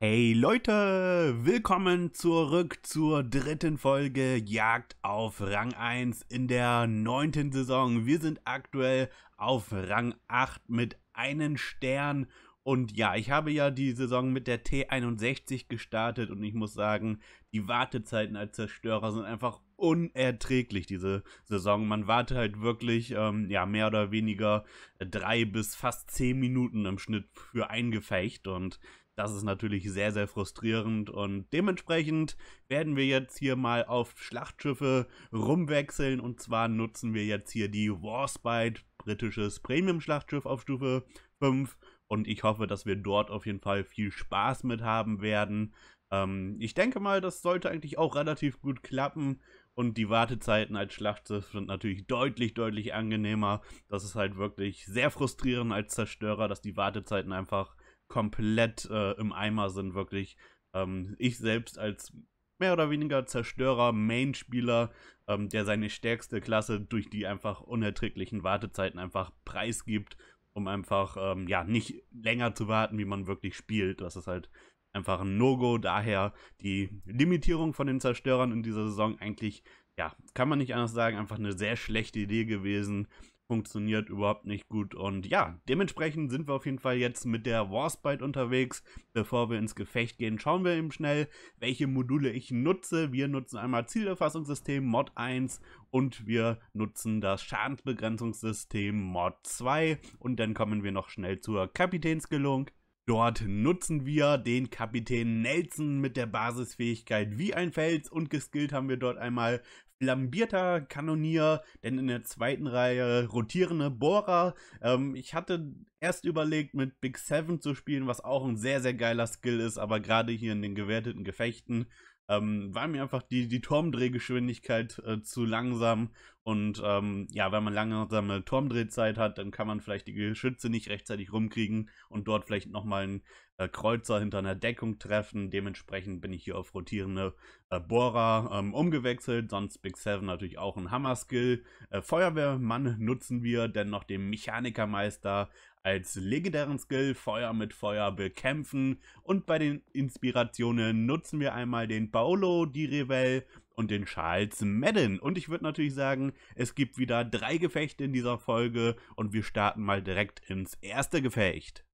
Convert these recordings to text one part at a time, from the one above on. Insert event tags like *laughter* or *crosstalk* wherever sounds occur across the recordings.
Hey Leute, willkommen zurück zur dritten Folge Jagd auf Rang 1 in der neunten Saison. Wir sind aktuell auf Rang 8 mit einem Stern. Und ja, ich habe ja die Saison mit der T61 gestartet und ich muss sagen, die Wartezeiten als Zerstörer sind einfach unerträglich diese Saison. Man wartet halt wirklich, ähm, ja, mehr oder weniger drei bis fast zehn Minuten im Schnitt für ein Gefecht und das ist natürlich sehr, sehr frustrierend und dementsprechend werden wir jetzt hier mal auf Schlachtschiffe rumwechseln und zwar nutzen wir jetzt hier die Warspite, britisches Premium-Schlachtschiff auf Stufe 5 und ich hoffe, dass wir dort auf jeden Fall viel Spaß mit haben werden. Ähm, ich denke mal, das sollte eigentlich auch relativ gut klappen und die Wartezeiten als Schlachtschiff sind natürlich deutlich, deutlich angenehmer. Das ist halt wirklich sehr frustrierend als Zerstörer, dass die Wartezeiten einfach komplett äh, im Eimer sind, wirklich. Ähm, ich selbst als mehr oder weniger Zerstörer, Main-Spieler, ähm, der seine stärkste Klasse durch die einfach unerträglichen Wartezeiten einfach preisgibt, um einfach ähm, ja nicht länger zu warten, wie man wirklich spielt. Das ist halt einfach ein No-Go. Daher die Limitierung von den Zerstörern in dieser Saison eigentlich, ja, kann man nicht anders sagen, einfach eine sehr schlechte Idee gewesen funktioniert überhaupt nicht gut. Und ja, dementsprechend sind wir auf jeden Fall jetzt mit der Warspite unterwegs. Bevor wir ins Gefecht gehen, schauen wir eben schnell, welche Module ich nutze. Wir nutzen einmal Zielerfassungssystem Mod 1 und wir nutzen das Schadensbegrenzungssystem Mod 2. Und dann kommen wir noch schnell zur Kapitänsgelung. Dort nutzen wir den Kapitän Nelson mit der Basisfähigkeit wie ein Fels und geskillt haben wir dort einmal lambierter Kanonier, denn in der zweiten Reihe rotierende Bohrer. Ähm, ich hatte erst überlegt, mit Big Seven zu spielen, was auch ein sehr, sehr geiler Skill ist, aber gerade hier in den gewerteten Gefechten ähm, war mir einfach die, die Turmdrehgeschwindigkeit äh, zu langsam. Und ähm, ja, wenn man langsame Turmdrehzeit hat, dann kann man vielleicht die Geschütze nicht rechtzeitig rumkriegen und dort vielleicht nochmal ein äh, Kreuzer hinter einer Deckung treffen. Dementsprechend bin ich hier auf rotierende äh, Bohrer ähm, umgewechselt. Sonst Big Seven natürlich auch ein Hammer-Skill. Äh, Feuerwehrmann nutzen wir, denn noch den Mechanikermeister als legendären Skill Feuer mit Feuer bekämpfen. Und bei den Inspirationen nutzen wir einmal den Paolo Di Revel und den Charles Madden. Und ich würde natürlich sagen, es gibt wieder drei Gefechte in dieser Folge und wir starten mal direkt ins erste Gefecht.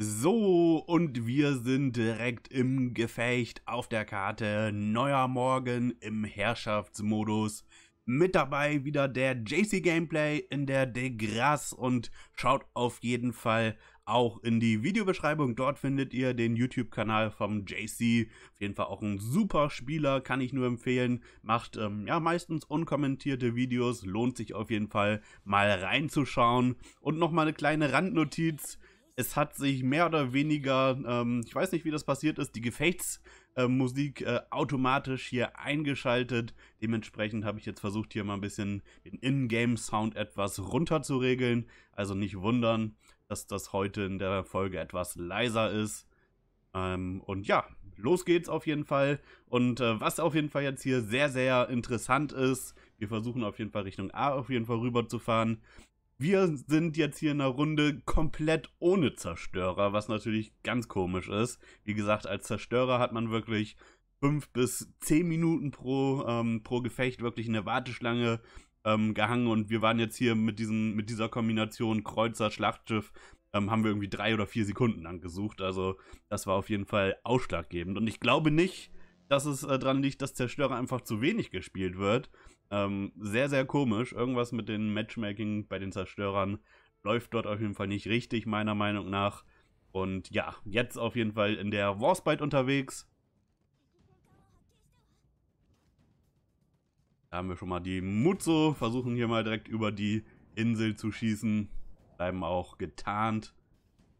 So, und wir sind direkt im Gefecht auf der Karte. Neuer Morgen im Herrschaftsmodus. Mit dabei wieder der JC Gameplay in der Degras und schaut auf jeden Fall auch in die Videobeschreibung. Dort findet ihr den YouTube-Kanal vom JC. Auf jeden Fall auch ein super Spieler, kann ich nur empfehlen. Macht ähm, ja meistens unkommentierte Videos, lohnt sich auf jeden Fall mal reinzuschauen. Und nochmal eine kleine Randnotiz. Es hat sich mehr oder weniger, ähm, ich weiß nicht, wie das passiert ist, die Gefechtsmusik äh, automatisch hier eingeschaltet. Dementsprechend habe ich jetzt versucht, hier mal ein bisschen den In-Game-Sound etwas runterzuregeln. Also nicht wundern, dass das heute in der Folge etwas leiser ist. Ähm, und ja, los geht's auf jeden Fall. Und äh, was auf jeden Fall jetzt hier sehr, sehr interessant ist, wir versuchen auf jeden Fall Richtung A auf jeden Fall rüber zu fahren wir sind jetzt hier in einer Runde komplett ohne Zerstörer, was natürlich ganz komisch ist. Wie gesagt, als Zerstörer hat man wirklich fünf bis zehn Minuten pro, ähm, pro Gefecht wirklich eine Warteschlange ähm, gehangen und wir waren jetzt hier mit, diesem, mit dieser Kombination Kreuzer, Schlachtschiff, ähm, haben wir irgendwie drei oder vier Sekunden lang gesucht. Also das war auf jeden Fall ausschlaggebend und ich glaube nicht, dass es äh, daran liegt, dass Zerstörer einfach zu wenig gespielt wird, ähm, sehr, sehr komisch. Irgendwas mit dem Matchmaking bei den Zerstörern läuft dort auf jeden Fall nicht richtig, meiner Meinung nach. Und ja, jetzt auf jeden Fall in der Warspite unterwegs. Da haben wir schon mal die Mutzo, versuchen hier mal direkt über die Insel zu schießen. Bleiben auch getarnt.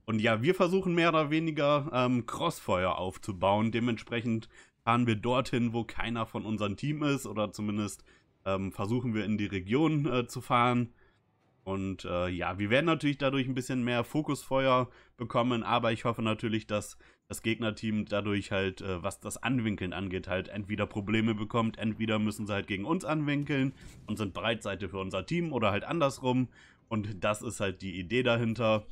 Und ja, wir versuchen mehr oder weniger ähm, Crossfeuer aufzubauen. Dementsprechend fahren wir dorthin, wo keiner von unserem Team ist oder zumindest ähm, versuchen wir in die Region äh, zu fahren. Und äh, ja, wir werden natürlich dadurch ein bisschen mehr Fokusfeuer bekommen, aber ich hoffe natürlich, dass das Gegnerteam dadurch halt, äh, was das Anwinkeln angeht, halt entweder Probleme bekommt, entweder müssen sie halt gegen uns anwinkeln und sind Breitseite für unser Team oder halt andersrum. Und das ist halt die Idee dahinter.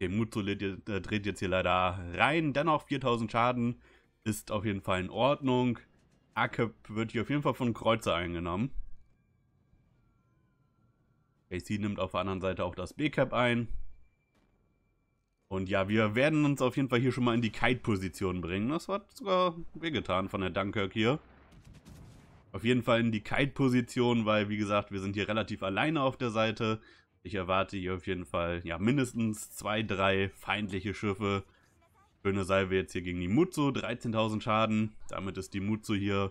Den Mutsu äh, dreht jetzt hier leider rein, dennoch 4000 Schaden ist auf jeden Fall in Ordnung. Akep wird hier auf jeden Fall von Kreuzer eingenommen. AC nimmt auf der anderen Seite auch das B-Cap ein. Und ja, wir werden uns auf jeden Fall hier schon mal in die Kite-Position bringen. Das hat sogar wehgetan von der Dunkirk hier. Auf jeden Fall in die Kite-Position, weil wie gesagt, wir sind hier relativ alleine auf der Seite. Ich erwarte hier auf jeden Fall ja mindestens zwei, drei feindliche Schiffe, Schöne Salve jetzt hier gegen die Mutsu, 13.000 Schaden. Damit ist die Mutsu hier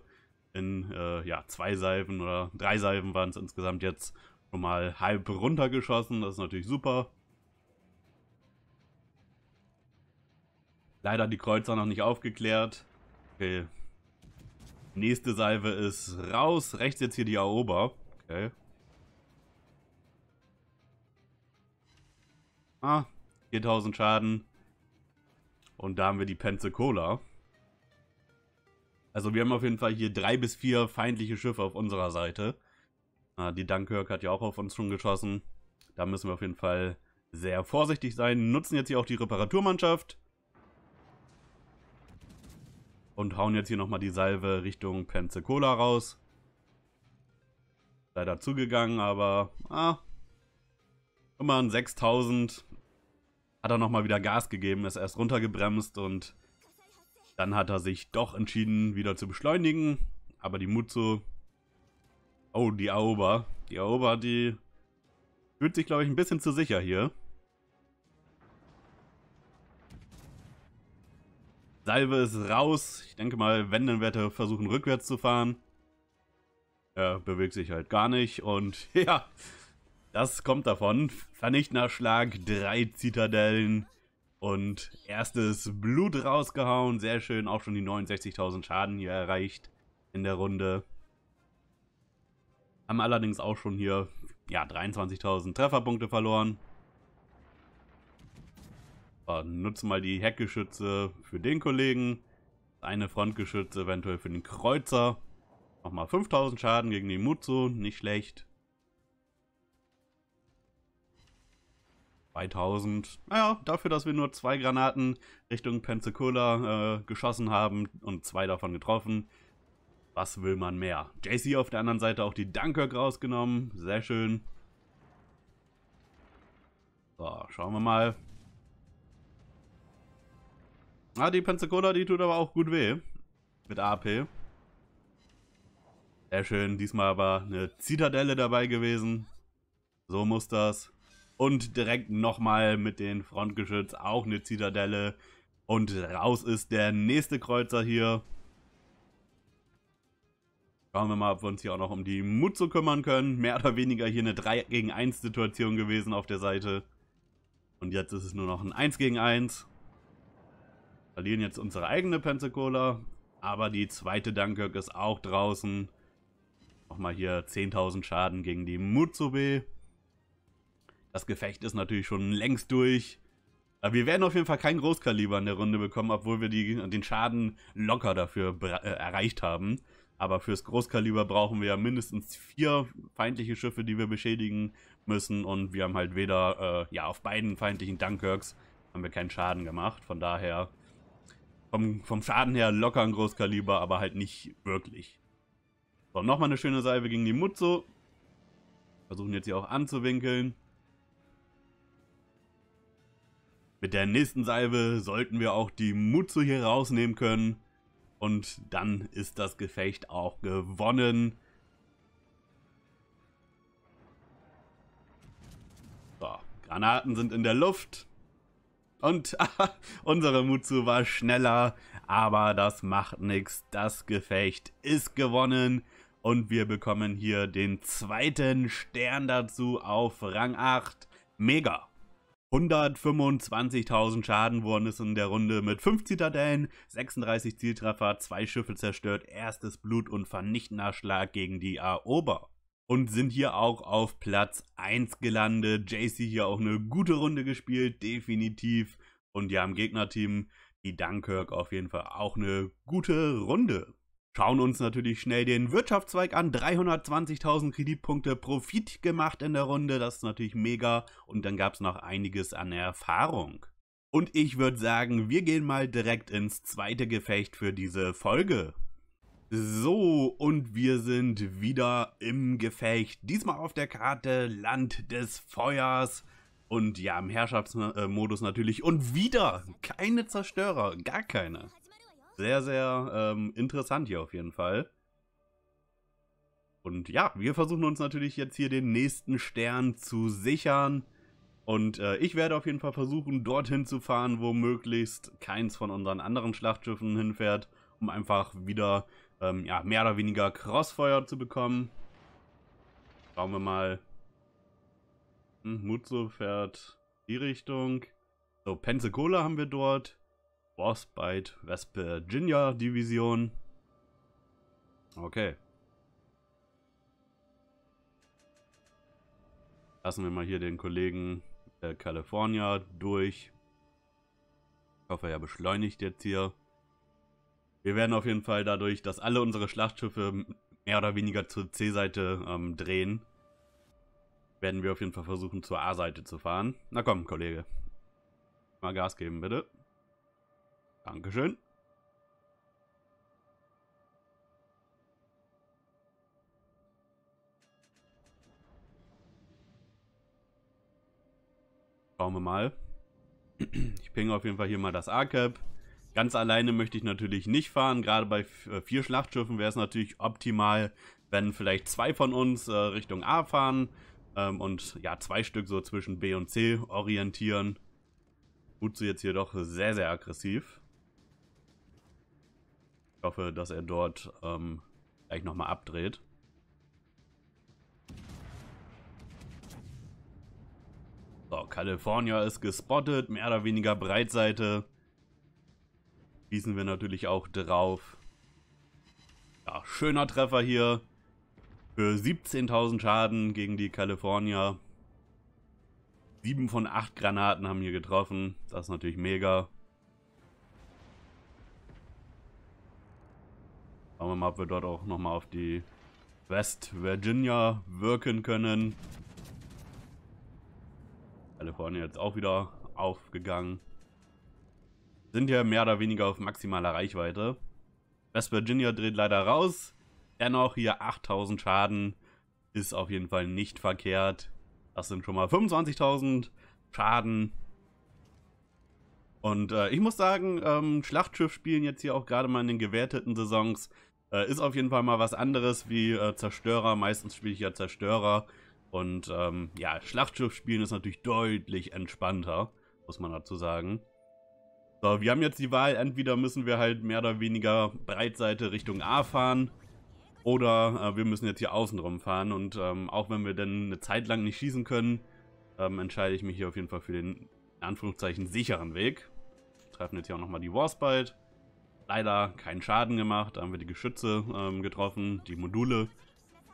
in äh, ja, zwei Salven oder drei Salven waren es insgesamt jetzt schon mal halb runtergeschossen. Das ist natürlich super. Leider die Kreuzer noch nicht aufgeklärt. Okay. Nächste Salve ist raus. Rechts jetzt hier die Aoba. Okay. Ah, 4000 Schaden. Und da haben wir die Pensacola. Also wir haben auf jeden Fall hier drei bis vier feindliche Schiffe auf unserer Seite. Ah, die Dunkirk hat ja auch auf uns schon geschossen. Da müssen wir auf jeden Fall sehr vorsichtig sein. Nutzen jetzt hier auch die Reparaturmannschaft. Und hauen jetzt hier nochmal die Salve Richtung Pensacola raus. Leider zugegangen, aber... Ah, immerhin 6000 hat er nochmal wieder Gas gegeben, ist erst runtergebremst und dann hat er sich doch entschieden, wieder zu beschleunigen. Aber die Mutsu, oh, die Aoba, die Aoba, die fühlt sich, glaube ich, ein bisschen zu sicher hier. Salve ist raus. Ich denke mal, wenn, dann wird er versuchen, rückwärts zu fahren. Er bewegt sich halt gar nicht und *laughs* ja, das kommt davon. Vernichtnerschlag, drei Zitadellen und erstes Blut rausgehauen. Sehr schön, auch schon die 69.000 Schaden hier erreicht in der Runde. Haben allerdings auch schon hier ja, 23.000 Trefferpunkte verloren. So, nutzen mal die Heckgeschütze für den Kollegen. Eine Frontgeschütze eventuell für den Kreuzer. Nochmal 5000 Schaden gegen die Mutsu, nicht schlecht. 2000. Naja, dafür, dass wir nur zwei Granaten Richtung Pensacola äh, geschossen haben und zwei davon getroffen. Was will man mehr? JC auf der anderen Seite auch die Dunkirk rausgenommen. Sehr schön. So, schauen wir mal. Ah, die Pensacola, die tut aber auch gut weh. Mit AP. Sehr schön. Diesmal aber eine Zitadelle dabei gewesen. So muss das und direkt nochmal mit den Frontgeschütz auch eine Zitadelle. Und raus ist der nächste Kreuzer hier. Schauen wir mal, ob wir uns hier auch noch um die Mutze kümmern können. Mehr oder weniger hier eine 3 gegen 1 Situation gewesen auf der Seite. Und jetzt ist es nur noch ein 1 gegen 1. Verlieren jetzt unsere eigene Pensacola. Aber die zweite Dunkirk ist auch draußen. Nochmal hier 10.000 Schaden gegen die Mutsubi. Das Gefecht ist natürlich schon längst durch. Aber wir werden auf jeden Fall kein Großkaliber in der Runde bekommen, obwohl wir die, den Schaden locker dafür äh, erreicht haben. Aber fürs Großkaliber brauchen wir ja mindestens vier feindliche Schiffe, die wir beschädigen müssen. Und wir haben halt weder, äh, ja, auf beiden feindlichen Dunkirks haben wir keinen Schaden gemacht. Von daher, vom, vom Schaden her locker ein Großkaliber, aber halt nicht wirklich. So, nochmal eine schöne Salve gegen die Mutzo. Versuchen jetzt hier auch anzuwinkeln. Mit der nächsten Salve sollten wir auch die Mutsu hier rausnehmen können. Und dann ist das Gefecht auch gewonnen. So, Granaten sind in der Luft. Und ah, *laughs* unsere Mutsu war schneller, aber das macht nichts. Das Gefecht ist gewonnen und wir bekommen hier den zweiten Stern dazu auf Rang 8. Mega. 125.000 Schaden wurden es in der Runde mit 5 Zitadellen, 36 Zieltreffer, 2 Schiffe zerstört, erstes Blut und vernichtender Schlag gegen die Erober. Und sind hier auch auf Platz 1 gelandet. JC hier auch eine gute Runde gespielt, definitiv. Und ja, im Gegnerteam, die Dunkirk auf jeden Fall auch eine gute Runde. Schauen uns natürlich schnell den Wirtschaftszweig an. 320.000 Kreditpunkte Profit gemacht in der Runde. Das ist natürlich mega. Und dann gab es noch einiges an Erfahrung. Und ich würde sagen, wir gehen mal direkt ins zweite Gefecht für diese Folge. So, und wir sind wieder im Gefecht. Diesmal auf der Karte Land des Feuers. Und ja, im Herrschaftsmodus natürlich. Und wieder keine Zerstörer, gar keine. Sehr, sehr ähm, interessant hier auf jeden Fall. Und ja, wir versuchen uns natürlich jetzt hier den nächsten Stern zu sichern. Und äh, ich werde auf jeden Fall versuchen, dorthin zu fahren, wo möglichst keins von unseren anderen Schlachtschiffen hinfährt, um einfach wieder ähm, ja, mehr oder weniger Crossfeuer zu bekommen. Schauen wir mal. Hm, Mutzo fährt die Richtung. So, Pensacola haben wir dort. Boss West Virginia Division. Okay. Lassen wir mal hier den Kollegen äh, California durch. Ich hoffe, er beschleunigt jetzt hier. Wir werden auf jeden Fall dadurch, dass alle unsere Schlachtschiffe mehr oder weniger zur C-Seite ähm, drehen, werden wir auf jeden Fall versuchen, zur A-Seite zu fahren. Na komm, Kollege. Mal Gas geben, bitte. Dankeschön. Schauen wir mal. Ich pinge auf jeden Fall hier mal das A-Cap. Ganz alleine möchte ich natürlich nicht fahren. Gerade bei äh, vier Schlachtschiffen wäre es natürlich optimal, wenn vielleicht zwei von uns äh, Richtung A fahren ähm, und ja, zwei Stück so zwischen B und C orientieren. Uzu jetzt hier doch sehr, sehr aggressiv. Ich hoffe, dass er dort ähm, gleich nochmal abdreht. So, California ist gespottet, mehr oder weniger Breitseite. Schießen wir natürlich auch drauf. Ja, schöner Treffer hier. Für 17.000 Schaden gegen die California. 7 von 8 Granaten haben hier getroffen. Das ist natürlich mega. Schauen wir mal, ob wir dort auch nochmal auf die West Virginia wirken können. Kalifornien jetzt auch wieder aufgegangen. Sind hier mehr oder weniger auf maximaler Reichweite. West Virginia dreht leider raus. Dennoch hier 8000 Schaden ist auf jeden Fall nicht verkehrt. Das sind schon mal 25.000 Schaden. Und äh, ich muss sagen, ähm, Schlachtschiff spielen jetzt hier auch gerade mal in den gewerteten Saisons äh, ist auf jeden Fall mal was anderes wie äh, Zerstörer. Meistens spiele ich ja Zerstörer. Und ähm, ja, Schlachtschiff spielen ist natürlich deutlich entspannter, muss man dazu sagen. So, wir haben jetzt die Wahl, entweder müssen wir halt mehr oder weniger Breitseite Richtung A fahren oder äh, wir müssen jetzt hier außen rum fahren und ähm, auch wenn wir dann eine Zeit lang nicht schießen können, ähm, entscheide ich mich hier auf jeden Fall für den in Anführungszeichen sicheren Weg. Wir treffen jetzt hier auch nochmal die Warspite leider keinen Schaden gemacht. Da haben wir die Geschütze ähm, getroffen, die Module.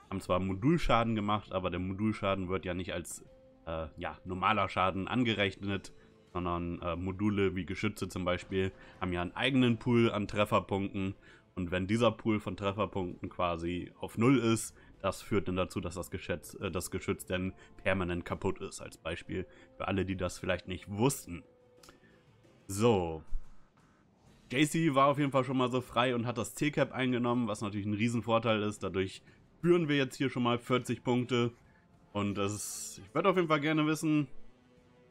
Haben zwar Modulschaden gemacht, aber der Modulschaden wird ja nicht als äh, ja, normaler Schaden angerechnet, sondern äh, Module wie Geschütze zum Beispiel haben ja einen eigenen Pool an Trefferpunkten. Und wenn dieser Pool von Trefferpunkten quasi auf Null ist, das führt dann dazu, dass das, Geschütz, äh, das Geschütz dann permanent kaputt ist, als Beispiel für alle, die das vielleicht nicht wussten. So, JC war auf jeden Fall schon mal so frei und hat das t cap eingenommen, was natürlich ein Riesenvorteil ist. Dadurch führen wir jetzt hier schon mal 40 Punkte. Und das ist, ich würde auf jeden Fall gerne wissen,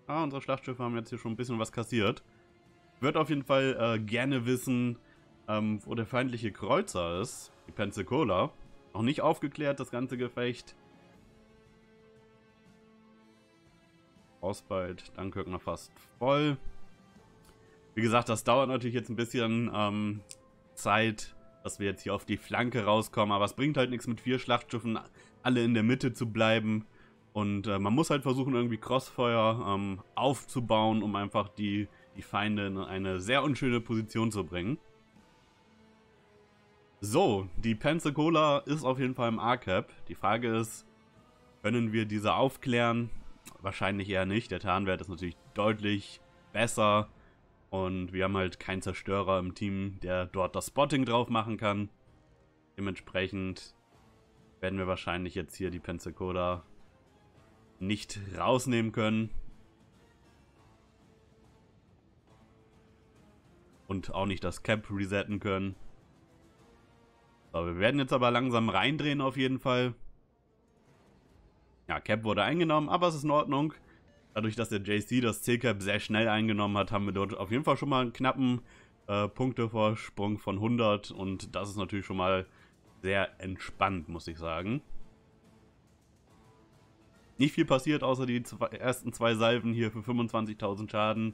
ah, unsere Schlachtschiffe haben jetzt hier schon ein bisschen was kassiert. Ich Würde auf jeden Fall äh, gerne wissen, ähm, wo der feindliche Kreuzer ist, die Pensacola. Noch nicht aufgeklärt, das ganze Gefecht. Ausbald, Dunkirk noch fast voll. Wie gesagt, das dauert natürlich jetzt ein bisschen ähm, Zeit, dass wir jetzt hier auf die Flanke rauskommen. Aber es bringt halt nichts mit vier Schlachtschiffen, alle in der Mitte zu bleiben. Und äh, man muss halt versuchen, irgendwie Crossfeuer ähm, aufzubauen, um einfach die, die Feinde in eine sehr unschöne Position zu bringen. So, die Pensacola ist auf jeden Fall im A-Cap. Die Frage ist, können wir diese aufklären? Wahrscheinlich eher nicht. Der Tarnwert ist natürlich deutlich besser. Und wir haben halt keinen Zerstörer im Team, der dort das Spotting drauf machen kann. Dementsprechend werden wir wahrscheinlich jetzt hier die Pensacola nicht rausnehmen können. Und auch nicht das Cap resetten können. So, wir werden jetzt aber langsam reindrehen auf jeden Fall. Ja, Cap wurde eingenommen, aber es ist in Ordnung. Dadurch, dass der JC das Zielcap sehr schnell eingenommen hat, haben wir dort auf jeden Fall schon mal einen knappen äh, Punktevorsprung von 100 und das ist natürlich schon mal sehr entspannt, muss ich sagen. Nicht viel passiert, außer die zwei, ersten zwei Salven hier für 25.000 Schaden.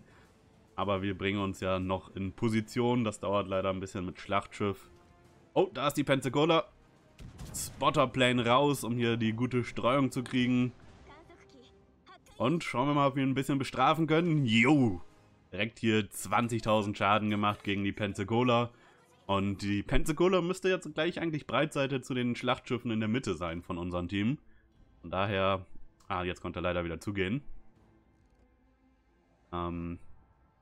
Aber wir bringen uns ja noch in Position. Das dauert leider ein bisschen mit Schlachtschiff. Oh, da ist die Pensacola. Spotterplane raus, um hier die gute Streuung zu kriegen. Und schauen wir mal, ob wir ihn ein bisschen bestrafen können. Jo! Direkt hier 20.000 Schaden gemacht gegen die Pensacola. Und die Pensacola müsste jetzt gleich eigentlich Breitseite zu den Schlachtschiffen in der Mitte sein von unserem Team. Von daher... Ah, jetzt konnte er leider wieder zugehen. Ähm,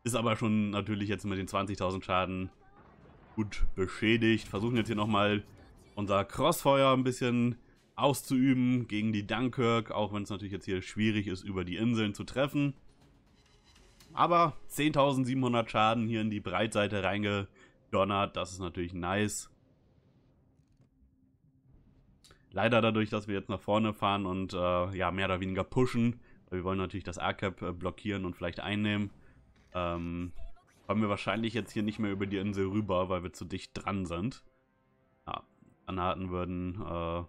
ist aber schon natürlich jetzt mit den 20.000 Schaden gut beschädigt. Versuchen jetzt hier nochmal unser Crossfeuer ein bisschen auszuüben gegen die Dunkirk, auch wenn es natürlich jetzt hier schwierig ist, über die Inseln zu treffen. Aber 10.700 Schaden hier in die Breitseite reingedonnert, das ist natürlich nice. Leider dadurch, dass wir jetzt nach vorne fahren und äh, ja mehr oder weniger pushen, wir wollen natürlich das A-Cap äh, blockieren und vielleicht einnehmen, ähm, kommen wir wahrscheinlich jetzt hier nicht mehr über die Insel rüber, weil wir zu dicht dran sind. Ja, Granaten würden äh,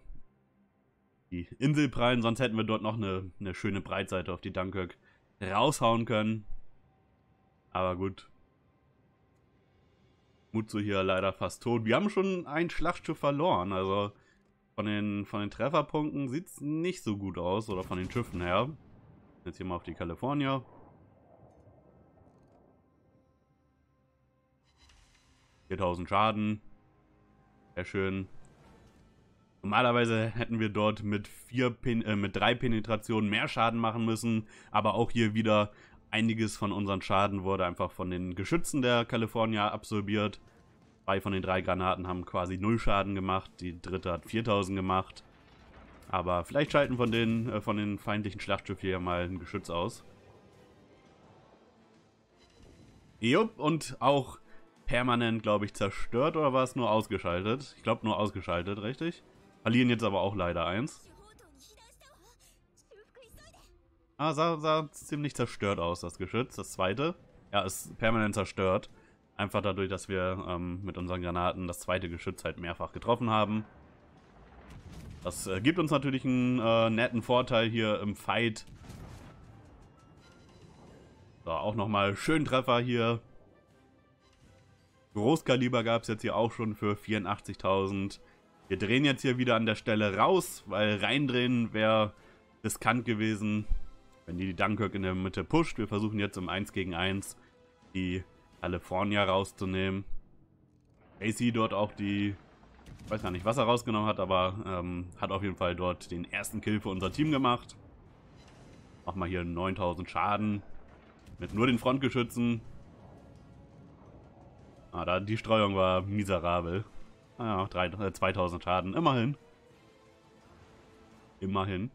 die Insel prallen. Sonst hätten wir dort noch eine, eine schöne Breitseite auf die Dunkirk raushauen können. Aber gut. Mutsu hier leider fast tot. Wir haben schon ein Schlachtschiff verloren. Also von den, von den Trefferpunkten sieht es nicht so gut aus. Oder von den Schiffen her. Jetzt hier mal auf die California. Viertausend Schaden. Sehr schön. Normalerweise hätten wir dort mit, vier Pen äh, mit drei Penetrationen mehr Schaden machen müssen, aber auch hier wieder einiges von unseren Schaden wurde einfach von den Geschützen der California absorbiert. Zwei von den drei Granaten haben quasi null Schaden gemacht, die dritte hat 4000 gemacht. Aber vielleicht schalten von den, äh, von den feindlichen Schlachtschiffen hier mal ein Geschütz aus. Jupp, und auch permanent, glaube ich, zerstört oder war es nur ausgeschaltet? Ich glaube nur ausgeschaltet, richtig? Verlieren jetzt aber auch leider eins. Ah, sah, sah ziemlich zerstört aus, das Geschütz. Das zweite. Ja, ist permanent zerstört. Einfach dadurch, dass wir ähm, mit unseren Granaten das zweite Geschütz halt mehrfach getroffen haben. Das äh, gibt uns natürlich einen äh, netten Vorteil hier im Fight. So, auch nochmal schön Treffer hier. Großkaliber gab es jetzt hier auch schon für 84.000. Wir drehen jetzt hier wieder an der Stelle raus, weil reindrehen wäre riskant gewesen, wenn die die Dunkirk in der Mitte pusht. Wir versuchen jetzt im 1 gegen 1 die California rauszunehmen. AC dort auch die, ich weiß gar nicht, was er rausgenommen hat, aber ähm, hat auf jeden Fall dort den ersten Kill für unser Team gemacht. Machen wir hier 9000 Schaden mit nur den Frontgeschützen. Ah, da die Streuung war miserabel. Ah ja, 2000 äh, Schaden. Immerhin. Immerhin.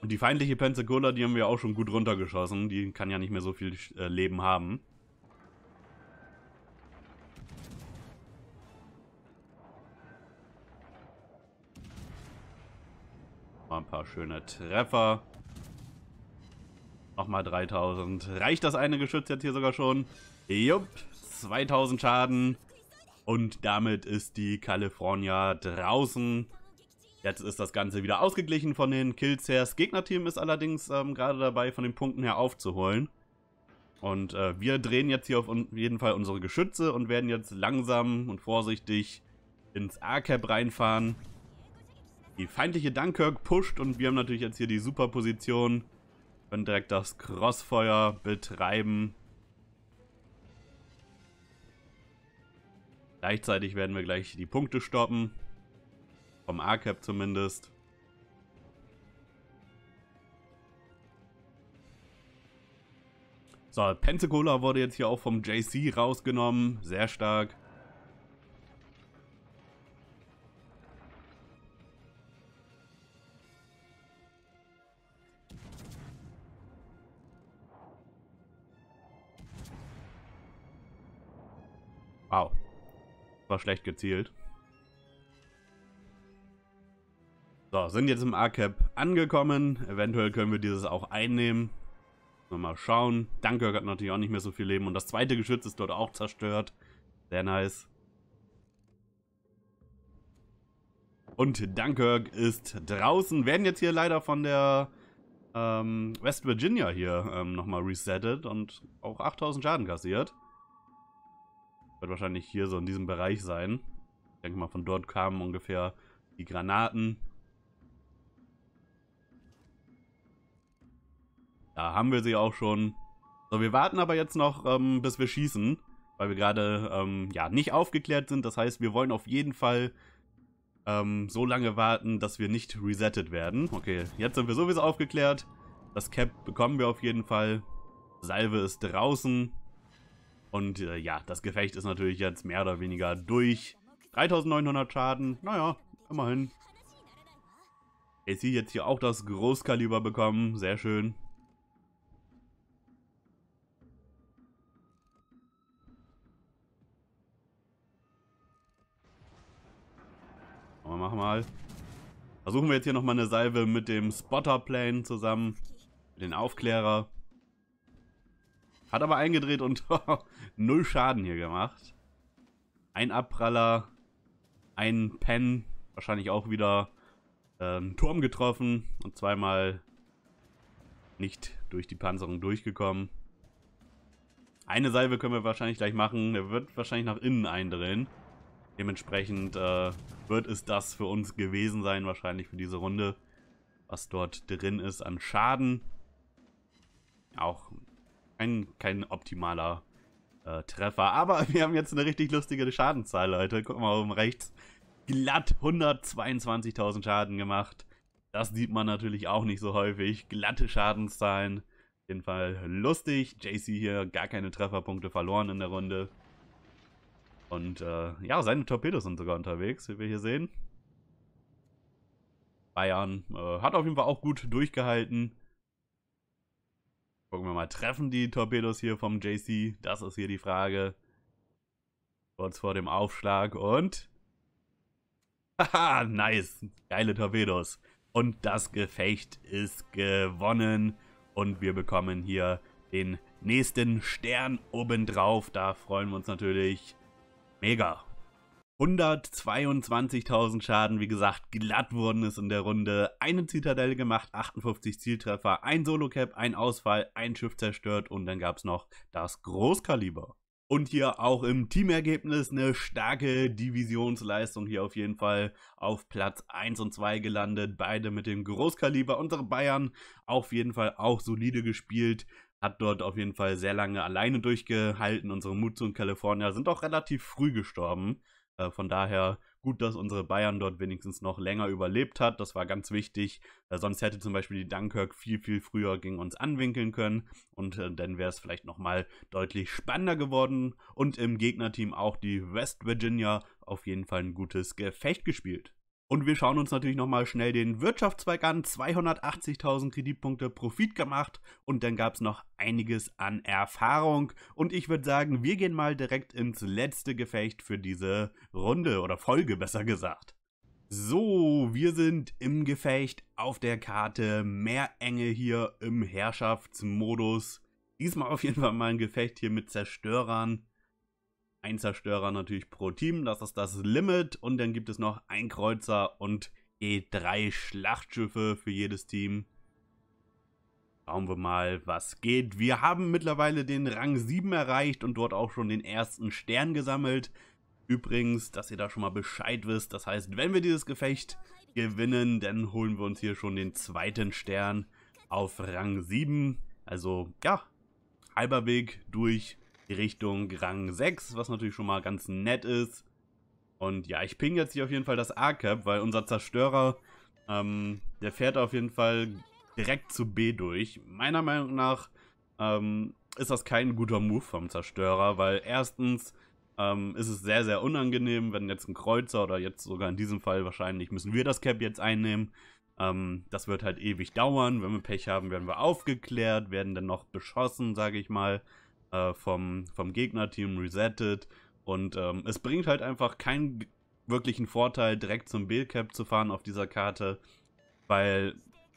Und die feindliche Pensacola, die haben wir auch schon gut runtergeschossen. Die kann ja nicht mehr so viel äh, Leben haben. Mal ein paar schöne Treffer. Nochmal 3000. Reicht das eine Geschütz jetzt hier sogar schon? Jupp, 2000 Schaden. Und damit ist die California draußen. Jetzt ist das Ganze wieder ausgeglichen von den Kills her. Das Gegnerteam ist allerdings ähm, gerade dabei, von den Punkten her aufzuholen. Und äh, wir drehen jetzt hier auf jeden Fall unsere Geschütze und werden jetzt langsam und vorsichtig ins A-Cap reinfahren. Die feindliche Dunkirk pusht und wir haben natürlich jetzt hier die Superposition. Können direkt das Crossfeuer betreiben. Gleichzeitig werden wir gleich die Punkte stoppen. Vom A-Cap zumindest. So, Pensacola wurde jetzt hier auch vom JC rausgenommen. Sehr stark. War schlecht gezielt. So, sind jetzt im A-Cap angekommen. Eventuell können wir dieses auch einnehmen. Mal schauen. Dunkirk hat natürlich auch nicht mehr so viel Leben. Und das zweite Geschütz ist dort auch zerstört. Sehr nice. Und Dunkirk ist draußen. Werden jetzt hier leider von der ähm, West Virginia hier ähm, nochmal resettet und auch 8000 Schaden kassiert. Wird wahrscheinlich hier so in diesem Bereich sein. Ich denke mal, von dort kamen ungefähr die Granaten. Da haben wir sie auch schon. So, wir warten aber jetzt noch, ähm, bis wir schießen, weil wir gerade ähm, ja nicht aufgeklärt sind. Das heißt, wir wollen auf jeden Fall ähm, so lange warten, dass wir nicht resettet werden. Okay, jetzt sind wir sowieso aufgeklärt. Das Cap bekommen wir auf jeden Fall. Salve ist draußen. Und äh, ja, das Gefecht ist natürlich jetzt mehr oder weniger durch. 3900 Schaden, naja, immerhin. AC jetzt hier auch das Großkaliber bekommen, sehr schön. Aber mach mal. Versuchen wir jetzt hier nochmal eine Salve mit dem Spotterplane zusammen. Mit dem Aufklärer. Hat aber eingedreht und *laughs* null Schaden hier gemacht. Ein Abpraller, ein Pen, wahrscheinlich auch wieder ähm, Turm getroffen und zweimal nicht durch die Panzerung durchgekommen. Eine Salve können wir wahrscheinlich gleich machen. Der wird wahrscheinlich nach innen eindrehen. Dementsprechend äh, wird es das für uns gewesen sein, wahrscheinlich für diese Runde, was dort drin ist an Schaden. Auch kein, kein optimaler äh, Treffer. Aber *laughs* wir haben jetzt eine richtig lustige Schadenzahl, Leute. Guck mal oben rechts. Glatt 122.000 Schaden gemacht. Das sieht man natürlich auch nicht so häufig. Glatte Schadenszahlen. Auf jeden Fall lustig. JC hier gar keine Trefferpunkte verloren in der Runde. Und äh, ja, seine Torpedos sind sogar unterwegs, wie wir hier sehen. Bayern äh, hat auf jeden Fall auch gut durchgehalten. Gucken wir mal, treffen die Torpedos hier vom JC? Das ist hier die Frage. Kurz vor dem Aufschlag und... *laughs* Haha, nice. Geile Torpedos. Und das Gefecht ist gewonnen. Und wir bekommen hier den nächsten Stern obendrauf. Da freuen wir uns natürlich mega. 122.000 Schaden, wie gesagt, glatt wurden es in der Runde. Eine Zitadelle gemacht, 58 Zieltreffer, ein Solo-Cap, ein Ausfall, ein Schiff zerstört und dann gab es noch das Großkaliber. Und hier auch im Teamergebnis eine starke Divisionsleistung hier auf jeden Fall auf Platz 1 und 2 gelandet. Beide mit dem Großkaliber. Unsere Bayern auf jeden Fall auch solide gespielt. Hat dort auf jeden Fall sehr lange alleine durchgehalten. Unsere Mutsu und California sind auch relativ früh gestorben. Äh, von daher gut, dass unsere Bayern dort wenigstens noch länger überlebt hat. Das war ganz wichtig. Äh, sonst hätte zum Beispiel die Dunkirk viel, viel früher gegen uns anwinkeln können. Und äh, dann wäre es vielleicht nochmal deutlich spannender geworden. Und im Gegnerteam auch die West Virginia auf jeden Fall ein gutes Gefecht gespielt. Und wir schauen uns natürlich nochmal schnell den Wirtschaftszweig an. 280.000 Kreditpunkte Profit gemacht und dann gab es noch einiges an Erfahrung. Und ich würde sagen, wir gehen mal direkt ins letzte Gefecht für diese Runde oder Folge besser gesagt. So, wir sind im Gefecht auf der Karte. Meerenge hier im Herrschaftsmodus. Diesmal auf jeden Fall mal ein Gefecht hier mit Zerstörern ein Zerstörer natürlich pro Team, das ist das Limit. Und dann gibt es noch ein Kreuzer und je drei Schlachtschiffe für jedes Team. Schauen wir mal, was geht. Wir haben mittlerweile den Rang 7 erreicht und dort auch schon den ersten Stern gesammelt. Übrigens, dass ihr da schon mal Bescheid wisst, das heißt, wenn wir dieses Gefecht gewinnen, dann holen wir uns hier schon den zweiten Stern auf Rang 7. Also ja, halber Weg durch Richtung Rang 6, was natürlich schon mal ganz nett ist. Und ja, ich ping jetzt hier auf jeden Fall das A-Cap, weil unser Zerstörer, ähm, der fährt auf jeden Fall direkt zu B durch. Meiner Meinung nach ähm, ist das kein guter Move vom Zerstörer, weil erstens ähm, ist es sehr, sehr unangenehm, wenn jetzt ein Kreuzer oder jetzt sogar in diesem Fall wahrscheinlich müssen wir das Cap jetzt einnehmen. Ähm, das wird halt ewig dauern. Wenn wir Pech haben, werden wir aufgeklärt, werden dann noch beschossen, sage ich mal äh, vom, vom Gegnerteam resettet. Und ähm, es bringt halt einfach keinen wirklichen Vorteil, direkt zum Billcap zu fahren auf dieser Karte, weil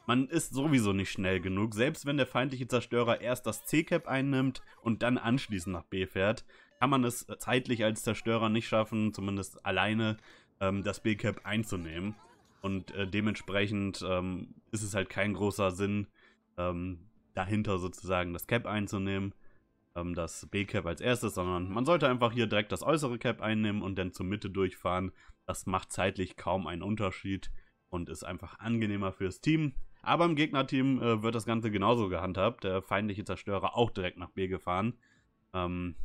man ist sowieso nicht schnell genug. Selbst wenn der feindliche Zerstörer erst das C-Cap einnimmt und dann anschließend nach B fährt, kann man es zeitlich als Zerstörer nicht schaffen, zumindest alleine ähm, das B-Cap einzunehmen. Und äh, dementsprechend ähm, ist es halt kein großer Sinn, ähm, dahinter sozusagen das Cap einzunehmen ähm, das B-Cap als erstes, sondern man sollte einfach hier direkt das äußere Cap einnehmen und dann zur Mitte durchfahren. Das macht zeitlich kaum einen Unterschied und ist einfach angenehmer fürs Team. Aber im Gegnerteam äh, wird das Ganze genauso gehandhabt. Der feindliche Zerstörer auch direkt nach B gefahren. Ähm,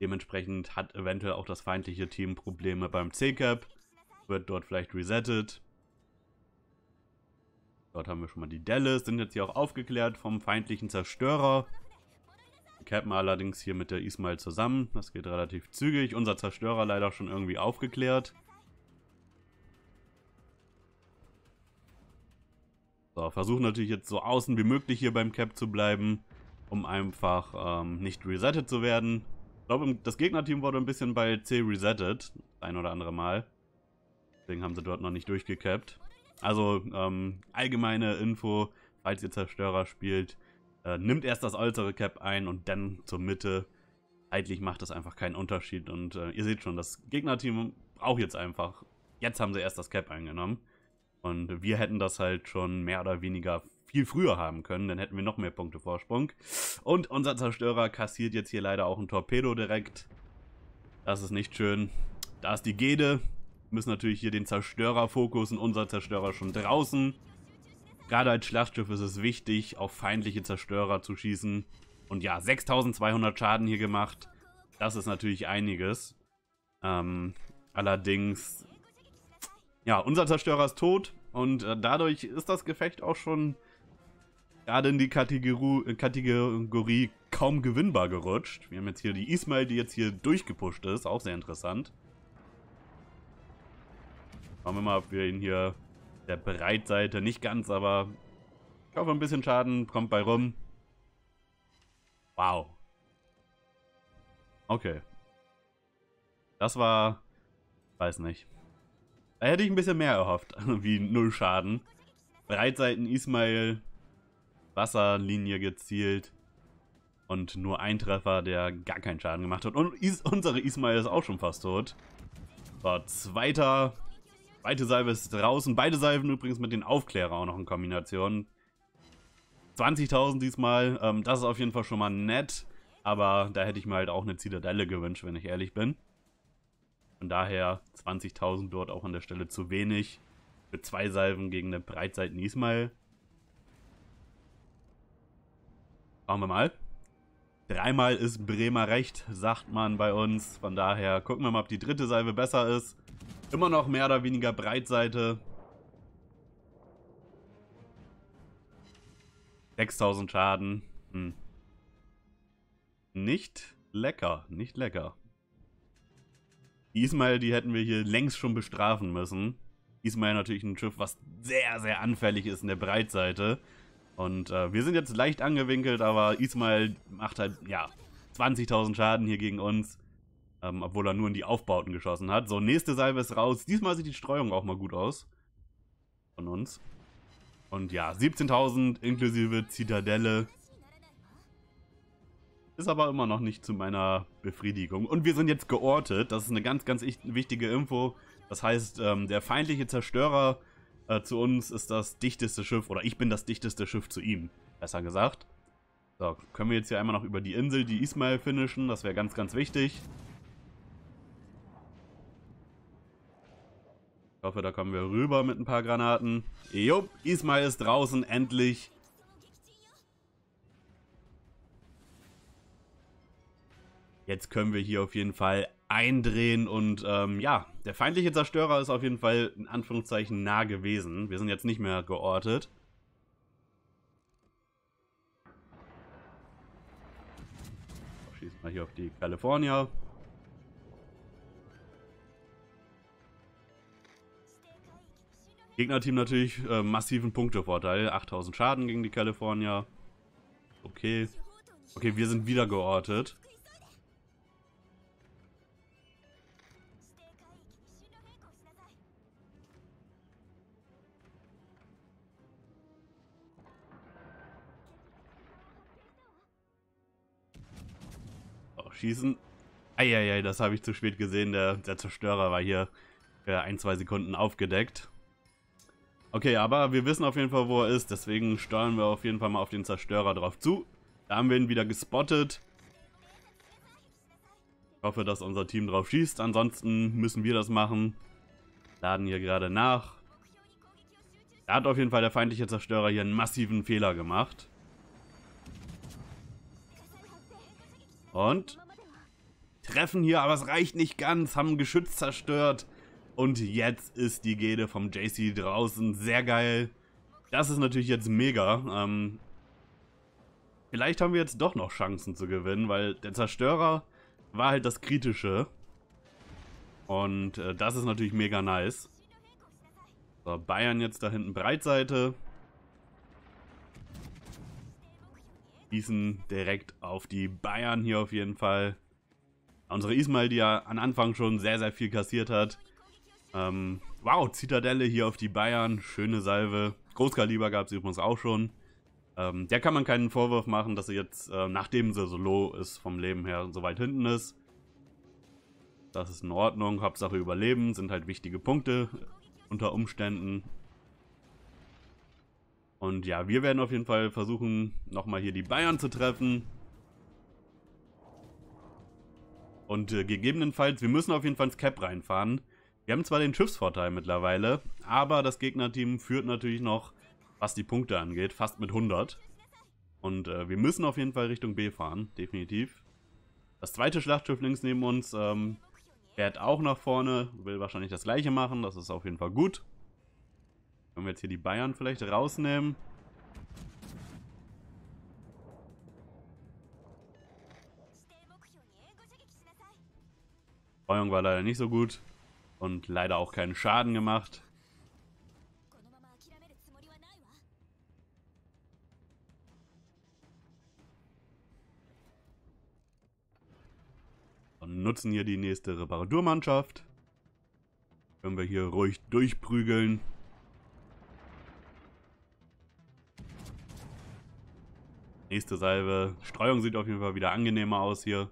dementsprechend hat eventuell auch das feindliche Team Probleme beim C-Cap. Wird dort vielleicht resettet. Dort haben wir schon mal die Dallas, sind jetzt hier auch aufgeklärt vom feindlichen Zerstörer. Campen wir allerdings hier mit der Ismail zusammen. Das geht relativ zügig. Unser Zerstörer leider schon irgendwie aufgeklärt. So, versuchen natürlich jetzt so außen wie möglich hier beim Cap zu bleiben, um einfach ähm, nicht resettet zu werden. Ich glaube, das Gegnerteam wurde ein bisschen bei C resettet, ein oder andere Mal. Deswegen haben sie dort noch nicht durchgecapped. Also, ähm, allgemeine Info, falls ihr Zerstörer spielt, äh, nimmt erst das äußere Cap ein und dann zur Mitte. Eigentlich macht das einfach keinen Unterschied. Und äh, ihr seht schon, das Gegnerteam braucht jetzt einfach. Jetzt haben sie erst das Cap eingenommen. Und wir hätten das halt schon mehr oder weniger viel früher haben können, dann hätten wir noch mehr Punkte Vorsprung. Und unser Zerstörer kassiert jetzt hier leider auch ein Torpedo direkt. Das ist nicht schön. Da ist die Gede. Müssen natürlich hier den Zerstörer fokussen. Unser Zerstörer schon draußen. Gerade als Schlachtschiff ist es wichtig, auf feindliche Zerstörer zu schießen. Und ja, 6200 Schaden hier gemacht. Das ist natürlich einiges. Ähm, allerdings, ja, unser Zerstörer ist tot. Und äh, dadurch ist das Gefecht auch schon gerade in die Kategorie, äh, Kategorie kaum gewinnbar gerutscht. Wir haben jetzt hier die Ismail, die jetzt hier durchgepusht ist. Auch sehr interessant. Schauen wir mal, ob wir ihn hier der Breitseite. Nicht ganz, aber ich hoffe, ein bisschen Schaden kommt bei rum. Wow. Okay. Das war... Weiß nicht. Da hätte ich ein bisschen mehr erhofft. *laughs* Also wie null Schaden. Breitseiten Ismail. Wasserlinie gezielt. Und nur ein Treffer, der gar keinen Schaden gemacht hat. Und Is unsere Ismail ist auch schon fast tot. So, zweiter Zweite Salve ist draußen. Beide Salven übrigens mit den Aufklärer auch noch in Kombination. 20.000 diesmal. Ähm, das ist auf jeden Fall schon mal nett. Aber da hätte ich mir halt auch eine Zitadelle gewünscht, wenn ich ehrlich bin. Von daher 20.000 dort auch an der Stelle zu wenig. Für zwei Salven gegen eine Breitseiten Ismail. Schauen wir mal. Dreimal ist Bremer recht, sagt man bei uns. Von daher gucken wir mal, ob die dritte Salve besser ist. Immer noch mehr oder weniger Breitseite. 6000 Schaden. Hm. Nicht lecker, nicht lecker. Diesmal, die hätten wir hier längst schon bestrafen müssen. Diesmal natürlich ein Schiff, was sehr, sehr anfällig ist in der Breitseite. Und äh, wir sind jetzt leicht angewinkelt, aber Ismail macht halt, ja, 20.000 Schaden hier gegen uns. Ähm, obwohl er nur in die Aufbauten geschossen hat. So, nächste Salve ist raus. Diesmal sieht die Streuung auch mal gut aus. Von uns. Und ja, 17.000 inklusive Zitadelle. Ist aber immer noch nicht zu meiner Befriedigung. Und wir sind jetzt geortet. Das ist eine ganz, ganz wichtige Info. Das heißt, ähm, der feindliche Zerstörer äh, zu uns ist das dichteste Schiff. Oder ich bin das dichteste Schiff zu ihm. Besser gesagt. So, können wir jetzt hier einmal noch über die Insel, die Ismail finishen. Das wäre ganz, ganz wichtig. Ich hoffe, da kommen wir rüber mit ein paar Granaten. Jupp, Ismail ist draußen, endlich. Jetzt können wir hier auf jeden Fall eindrehen und ähm, ja, der feindliche Zerstörer ist auf jeden Fall in Anführungszeichen nah gewesen. Wir sind jetzt nicht mehr geortet. Schießen wir hier auf die Kalifornier. Gegnerteam natürlich äh, massiven Punktevorteil. 8000 Schaden gegen die Kalifornier. Okay. Okay, wir sind wieder geortet. Oh, schießen. Eieiei, das habe ich zu spät gesehen. Der, der Zerstörer war hier für äh, ein, zwei Sekunden aufgedeckt. Okay, aber wir wissen auf jeden Fall, wo er ist. Deswegen steuern wir auf jeden Fall mal auf den Zerstörer drauf zu. Da haben wir ihn wieder gespottet. Ich hoffe, dass unser Team drauf schießt. Ansonsten müssen wir das machen. Laden hier gerade nach. Da hat auf jeden Fall der feindliche Zerstörer hier einen massiven Fehler gemacht. Und treffen hier, aber es reicht nicht ganz, haben Geschütz zerstört. Und jetzt ist die Gede vom JC draußen. Sehr geil. Das ist natürlich jetzt mega. Ähm, vielleicht haben wir jetzt doch noch Chancen zu gewinnen, weil der Zerstörer war halt das Kritische. Und äh, das ist natürlich mega nice. So, Bayern jetzt da hinten Breitseite. Schießen direkt auf die Bayern hier auf jeden Fall. Unsere Ismail, die ja am Anfang schon sehr, sehr viel kassiert hat, ähm, wow, Zitadelle hier auf die Bayern, schöne Salve. Großkaliber gab es übrigens auch schon. Ähm, der kann man keinen Vorwurf machen, dass er jetzt, äh, nachdem sie so low ist vom Leben her, so weit hinten ist. Das ist in Ordnung. Hauptsache Überleben sind halt wichtige Punkte unter Umständen. Und ja, wir werden auf jeden Fall versuchen, nochmal hier die Bayern zu treffen. Und äh, gegebenenfalls, wir müssen auf jeden Fall ins Cap reinfahren. Wir haben zwar den Schiffsvorteil mittlerweile, aber das Gegnerteam führt natürlich noch, was die Punkte angeht, fast mit 100. Und äh, wir müssen auf jeden Fall Richtung B fahren, definitiv. Das zweite Schlachtschiff links neben uns ähm, fährt auch nach vorne, will wahrscheinlich das gleiche machen, das ist auf jeden Fall gut. Können wir jetzt hier die Bayern vielleicht rausnehmen. Steuerung war leider nicht so gut und leider auch keinen Schaden gemacht. Und nutzen hier die nächste Reparaturmannschaft. Können wir hier ruhig durchprügeln. Nächste Salve. Streuung sieht auf jeden Fall wieder angenehmer aus hier.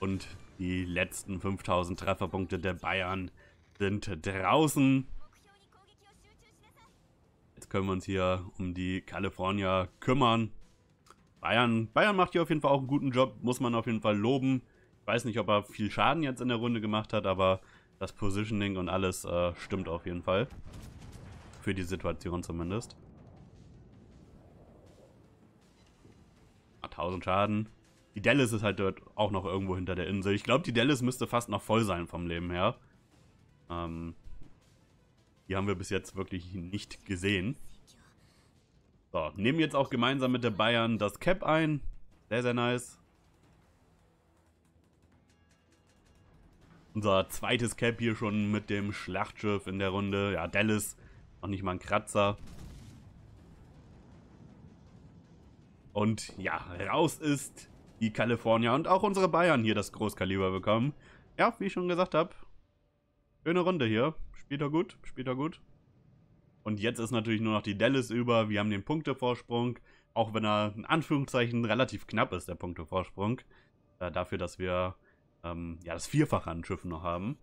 Und die letzten 5000 Trefferpunkte der Bayern sind draußen. Jetzt können wir uns hier um die Kalifornier kümmern. Bayern, Bayern macht hier auf jeden Fall auch einen guten Job, muss man auf jeden Fall loben. Ich weiß nicht, ob er viel Schaden jetzt in der Runde gemacht hat, aber das Positioning und alles äh, stimmt auf jeden Fall. Für die Situation zumindest. 1000 Schaden. Die Dallas ist halt dort auch noch irgendwo hinter der Insel. Ich glaube, die Dallas müsste fast noch voll sein vom Leben her. Ähm, die haben wir bis jetzt wirklich nicht gesehen. So, nehmen jetzt auch gemeinsam mit der Bayern das Cap ein. Sehr, sehr nice. Unser zweites Cap hier schon mit dem Schlachtschiff in der Runde. Ja, Dallas, noch nicht mal ein Kratzer. Und ja, raus ist die Kalifornier und auch unsere Bayern hier das Großkaliber bekommen. Ja, wie ich schon gesagt habe, schöne Runde hier. Spielt er gut, spielt er gut. Und jetzt ist natürlich nur noch die Dallas über. Wir haben den Punktevorsprung, auch wenn er in Anführungszeichen relativ knapp ist, der Punktevorsprung. Äh, dafür, dass wir ähm, ja, das Vierfache an Schiffen noch haben.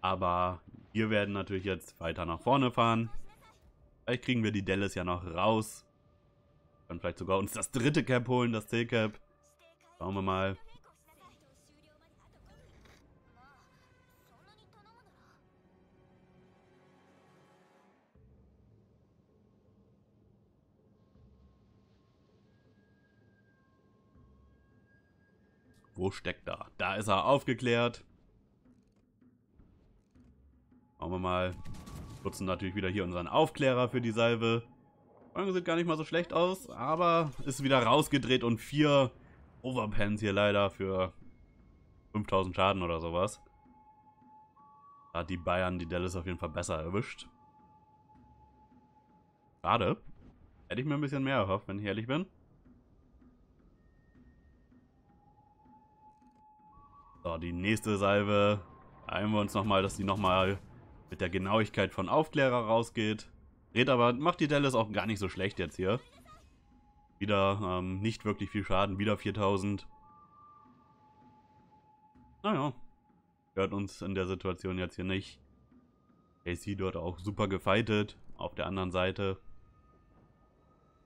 Aber wir werden natürlich jetzt weiter nach vorne fahren. Vielleicht kriegen wir die Dallas ja noch raus dann vielleicht sogar uns das dritte Cap holen, das c cap Schauen wir mal. Wo steckt er? Da ist er aufgeklärt. Schauen wir mal. Nutzen natürlich wieder hier unseren Aufklärer für die Salve. Folgen sieht gar nicht mal so schlecht aus, aber ist wieder rausgedreht und vier Overpans hier leider für 5000 Schaden oder sowas. Da hat die Bayern die Dallas auf jeden Fall besser erwischt. Schade. Hätte ich mir ein bisschen mehr erhofft, wenn ich ehrlich bin. So, die nächste Salve. Eilen wir uns nochmal, dass die nochmal mit der Genauigkeit von Aufklärer rausgeht. Dreht aber, macht die Dallas auch gar nicht so schlecht jetzt hier. Wieder ähm, nicht wirklich viel Schaden, wieder 4000. Naja, hört uns in der Situation jetzt hier nicht. AC dort auch super gefightet, auf der anderen Seite.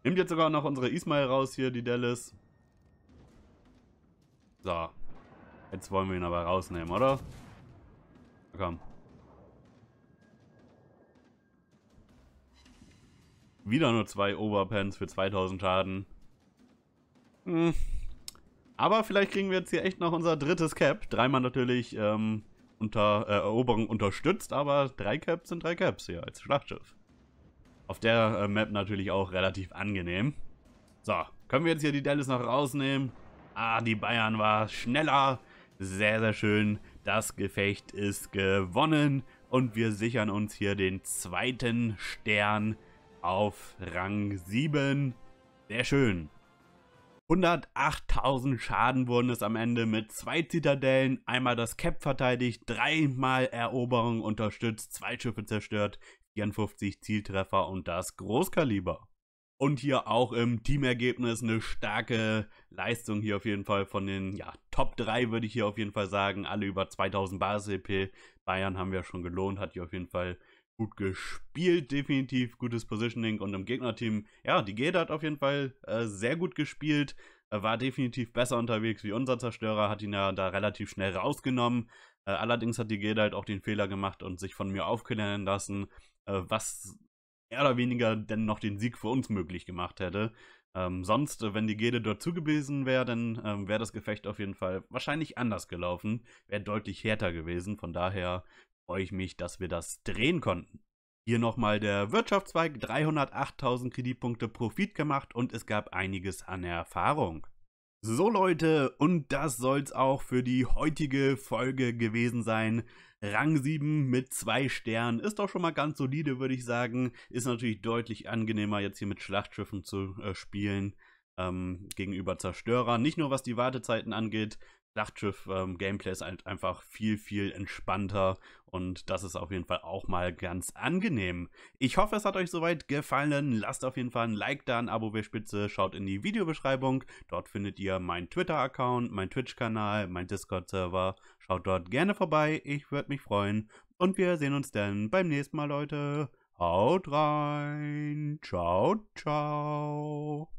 Nimmt jetzt sogar noch unsere Ismail raus hier, die Dallas. So, jetzt wollen wir ihn aber rausnehmen, oder? Komm. Wieder nur zwei Oberpens für 2000 Schaden. Hm. Aber vielleicht kriegen wir jetzt hier echt noch unser drittes Cap. Dreimal natürlich ähm, unter äh, Eroberung unterstützt, aber drei Caps sind drei Caps hier als Schlachtschiff. Auf der äh, Map natürlich auch relativ angenehm. So, können wir jetzt hier die Dallas noch rausnehmen? Ah, die Bayern war schneller. Sehr, sehr schön. Das Gefecht ist gewonnen und wir sichern uns hier den zweiten Stern auf Rang 7. Sehr schön. 108.000 Schaden wurden es am Ende mit zwei Zitadellen, einmal das Cap verteidigt, dreimal Eroberung unterstützt, zwei Schiffe zerstört, 54 Zieltreffer und das Großkaliber. Und hier auch im Teamergebnis eine starke Leistung hier auf jeden Fall von den ja, Top 3 würde ich hier auf jeden Fall sagen. Alle über 2000 Basis EP. Bayern haben wir schon gelohnt, hat hier auf jeden Fall gut gespielt, definitiv gutes Positioning und im Gegnerteam, ja, die Gede hat auf jeden Fall äh, sehr gut gespielt, äh, war definitiv besser unterwegs wie unser Zerstörer, hat ihn ja da relativ schnell rausgenommen. Äh, allerdings hat die Gede halt auch den Fehler gemacht und sich von mir aufklären lassen, äh, was mehr oder weniger denn noch den Sieg für uns möglich gemacht hätte. Ähm, sonst, äh, wenn die Gede dort zugewiesen wäre, dann ähm, wäre das Gefecht auf jeden Fall wahrscheinlich anders gelaufen, wäre deutlich härter gewesen. Von daher freue ich mich, dass wir das drehen konnten. Hier nochmal der Wirtschaftszweig, 308.000 Kreditpunkte Profit gemacht und es gab einiges an Erfahrung. So Leute, und das soll's auch für die heutige Folge gewesen sein. Rang 7 mit 2 Sternen ist doch schon mal ganz solide, würde ich sagen. Ist natürlich deutlich angenehmer, jetzt hier mit Schlachtschiffen zu äh, spielen ähm, gegenüber Zerstörern. Nicht nur was die Wartezeiten angeht, Schlachtschiff-Gameplay ähm, ist halt einfach viel, viel entspannter und das ist auf jeden Fall auch mal ganz angenehm. Ich hoffe, es hat euch soweit gefallen. Lasst auf jeden Fall ein Like da, ein Abo wer spitze. Schaut in die Videobeschreibung. Dort findet ihr meinen Twitter-Account, meinen Twitch-Kanal, meinen Discord-Server. Schaut dort gerne vorbei. Ich würde mich freuen. Und wir sehen uns dann beim nächsten Mal, Leute. Haut rein. Ciao, ciao.